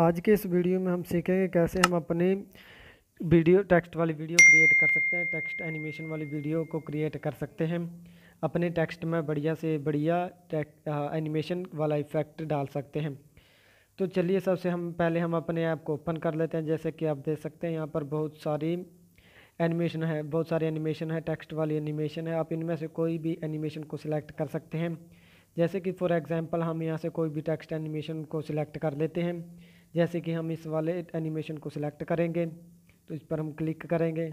आज के इस वीडियो में हम सीखेंगे कैसे हम अपने वीडियो टेक्स्ट वाली वीडियो क्रिएट कर सकते हैं टेक्स्ट एनिमेशन वाली वीडियो को क्रिएट कर सकते हैं अपने टेक्स्ट में बढ़िया से बढ़िया एनिमेशन वाला इफ़ेक्ट डाल सकते हैं तो चलिए सबसे हम पहले हम अपने ऐप को ओपन कर लेते हैं जैसे कि आप देख सकते हैं यहाँ पर बहुत सारी एनिमेशन है बहुत सारे एनिमेशन है टेक्स्ट वाली एनिमेशन है आप इनमें से कोई भी एनिमेशन को सिलेक्ट कर सकते हैं जैसे कि फॉर एग्ज़ाम्पल हम यहाँ से कोई भी टेक्स्ट एनिमेशन को सिलेक्ट कर लेते हैं जैसे कि हम इस वाले एनिमेशन को सिलेक्ट करेंगे तो इस पर हम क्लिक करेंगे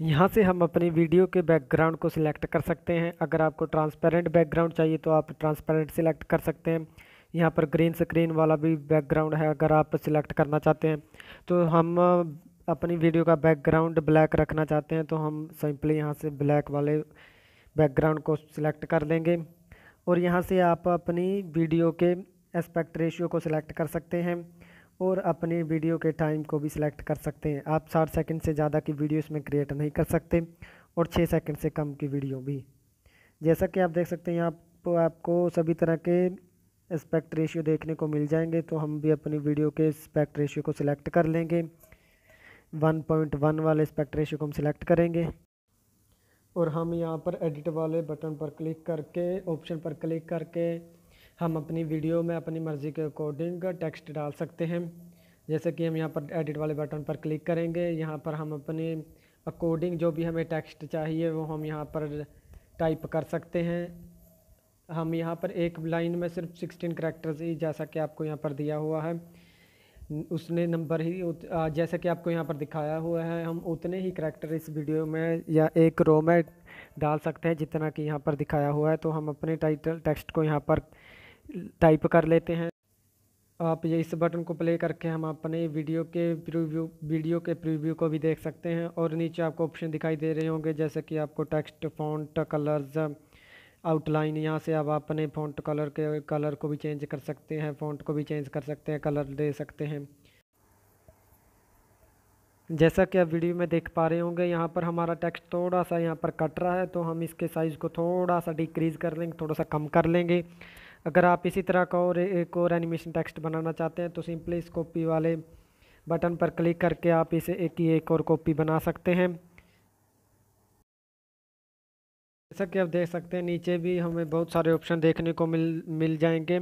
यहाँ से हम अपनी वीडियो के बैकग्राउंड को सिलेक्ट कर सकते हैं अगर आपको ट्रांसपेरेंट बैकग्राउंड चाहिए तो आप ट्रांसपेरेंट सिलेक्ट कर सकते हैं यहाँ पर ग्रीन स्क्रीन वाला भी बैकग्राउंड है अगर आप सिलेक्ट करना चाहते हैं तो हम अपनी वीडियो का बैकग्राउंड ब्लैक रखना चाहते हैं तो हम सिंपली यहाँ से ब्लैक वाले बैकग्राउंड को सिलेक्ट कर लेंगे और यहाँ से आप अपनी वीडियो के एस्पेक्ट रेशियो को सिलेक्ट कर सकते हैं और अपने वीडियो के टाइम को भी सिलेक्ट कर सकते हैं आप साठ सेकंड से ज़्यादा की वीडियो इसमें क्रिएट नहीं कर सकते और छः सेकंड से कम की वीडियो भी जैसा कि आप देख सकते हैं यहाँ आप, आपको सभी तरह के स्पेक्ट रेशियो देखने को मिल जाएंगे तो हम भी अपनी वीडियो के स्पेक्ट रेशियो को सिलेक्ट कर लेंगे वन वाले स्पेक्ट रेशियो को हम सिलेक्ट करेंगे और हम यहाँ पर एडिट वाले बटन पर क्लिक करके ऑप्शन पर क्लिक करके हम अपनी वीडियो में अपनी मर्ज़ी के अकॉर्डिंग टेक्स्ट डाल सकते हैं जैसे कि हम यहाँ पर एडिट वाले बटन पर क्लिक करेंगे यहाँ पर हम अपने अकॉर्डिंग जो भी हमें टेक्स्ट चाहिए वो हम यहाँ पर टाइप कर सकते हैं हम यहाँ पर एक लाइन में सिर्फ सिक्सटीन करेक्टर्स ही जैसा कि आपको यहाँ पर दिया हुआ है उसने नंबर ही जैसा कि आपको यहाँ पर दिखाया हुआ है हम उतने ही करैक्टर इस वीडियो में या एक रो में डाल सकते हैं जितना कि यहाँ पर दिखाया हुआ है तो हम अपने टाइटल टेक्स्ट को यहाँ पर टाइप कर लेते हैं आप ये इस बटन को प्ले करके हम अपने वीडियो के प्रीव्यू वीडियो के प्रीव्यू को भी देख सकते हैं और नीचे आपको ऑप्शन दिखाई दे रहे होंगे जैसे कि आपको टेक्स्ट फॉन्ट कलर्स आउटलाइन यहाँ से आप अपने फॉन्ट कलर के कलर को भी चेंज कर सकते हैं फॉन्ट को भी चेंज कर सकते हैं कलर दे सकते हैं जैसा कि आप वीडियो में देख पा रहे होंगे यहाँ पर हमारा टेक्स्ट थोड़ा सा यहाँ पर कट रहा है तो हम इसके साइज़ को थोड़ा सा डिक्रीज़ कर लेंगे थोड़ा सा कम कर लेंगे अगर आप इसी तरह का और एक और एनिमेशन टेक्स्ट बनाना चाहते हैं तो सिंपली इस कॉपी वाले बटन पर क्लिक करके आप इसे एक ही एक और कॉपी बना सकते हैं जैसा कि आप देख सकते हैं नीचे भी हमें बहुत सारे ऑप्शन देखने को मिल मिल जाएंगे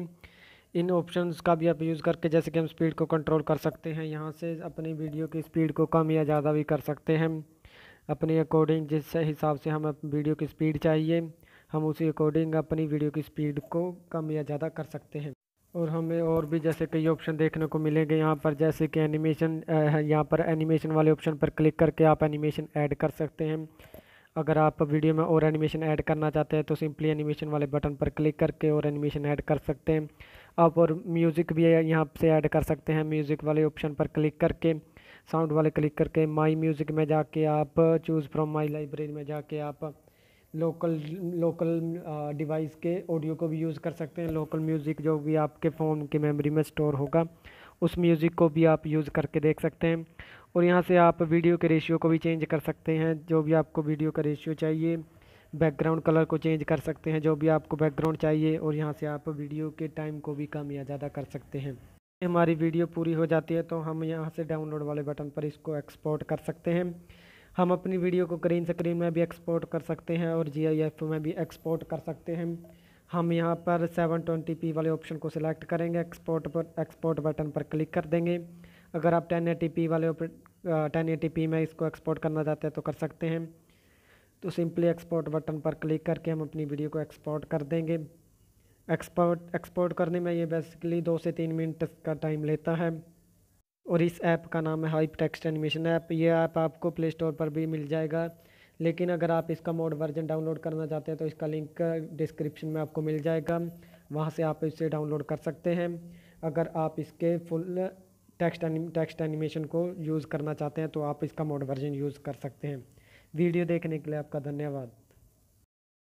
इन ऑप्शंस का भी आप यूज़ करके जैसे कि हम स्पीड को कंट्रोल कर सकते हैं यहाँ से अपनी वीडियो की स्पीड को कम या ज़्यादा भी कर सकते हैं अपने अकॉर्डिंग जिस हिसाब से हमें वीडियो की स्पीड चाहिए हम उसी अकॉर्डिंग अपनी वीडियो की स्पीड को कम या ज़्यादा कर सकते हैं और हमें और भी जैसे कई ऑप्शन देखने को मिलेंगे यहाँ पर जैसे कि एनिमेशन यहाँ पर एनिमेशन वाले ऑप्शन पर क्लिक करके आप एनिमेशन ऐड कर सकते हैं अगर आप वीडियो में और एनिमेशन ऐड करना चाहते हैं तो सिंपली एनिमेशन वाले बटन पर क्लिक करके और एनिमेशन ऐड कर सकते हैं आप और म्यूज़िक भी यहाँ से ऐड कर सकते हैं म्यूज़िक वाले ऑप्शन पर क्लिक करके साउंड वाले क्लिक करके माई म्यूज़िक में जाके आप चूज़ फ्रॉम माई लाइब्रेरी में जाके आप लोकल लोकल डिवाइस के ऑडियो को भी यूज़ कर सकते हैं लोकल म्यूज़िक जो भी आपके फ़ोन के मेमोरी में स्टोर होगा उस म्यूज़िक को भी आप यूज़ करके देख सकते हैं और यहाँ से आप वीडियो के रेशियो को भी चेंज कर सकते हैं जो भी आपको वीडियो का रेशियो चाहिए बैकग्राउंड कलर को चेंज कर सकते हैं जो भी आपको बैकग्राउंड चाहिए और यहाँ से आप वीडियो के टाइम को भी कम या ज़्यादा कर सकते हैं हमारी वीडियो पूरी हो जाती है तो हम यहाँ से डाउनलोड वाले बटन पर इसको एक्सपोर्ट कर सकते हैं हम अपनी वीडियो को ग्रीन स्क्रीन में भी एक्सपोर्ट कर सकते हैं और जी में भी एक्सपोर्ट कर सकते हैं हम यहाँ पर 720p वाले ऑप्शन को सिलेक्ट करेंगे एक्सपोर्ट पर एक्सपोर्ट बटन पर क्लिक कर देंगे अगर आप 1080p वाले टेन पी में इसको एक्सपोर्ट करना चाहते हैं तो कर सकते हैं तो सिंपली एक्सपोर्ट बटन पर क्लिक करके हम अपनी वीडियो को एक्सपोर्ट कर देंगे एक्सपोर्ट एक्सपोर्ट करने में ये बेसिकली दो से तीन मिनट का टाइम लेता है और इस ऐप का नाम है हाइप टेक्स्ट एनिमेशन ऐप ये ऐप आपको प्ले स्टोर पर भी मिल जाएगा लेकिन अगर आप इसका मोड वर्जन डाउनलोड करना चाहते हैं तो इसका लिंक डिस्क्रिप्शन में आपको मिल जाएगा वहाँ से आप इसे डाउनलोड कर सकते हैं अगर आप इसके फुल टेक्स्ट टेक्स्ट एनिमेशन को यूज़ करना चाहते हैं तो आप इसका मोड वर्जन यूज़ कर सकते हैं वीडियो देखने के लिए आपका धन्यवाद